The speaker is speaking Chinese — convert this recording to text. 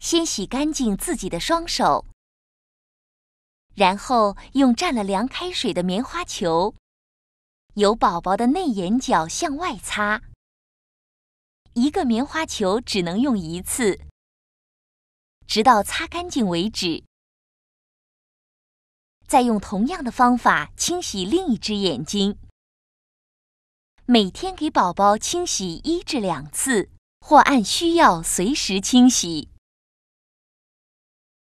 先洗干净自己的双手，然后用蘸了凉开水的棉花球，由宝宝的内眼角向外擦。一个棉花球只能用一次，直到擦干净为止。再用同样的方法清洗另一只眼睛。每天给宝宝清洗一至两次，或按需要随时清洗。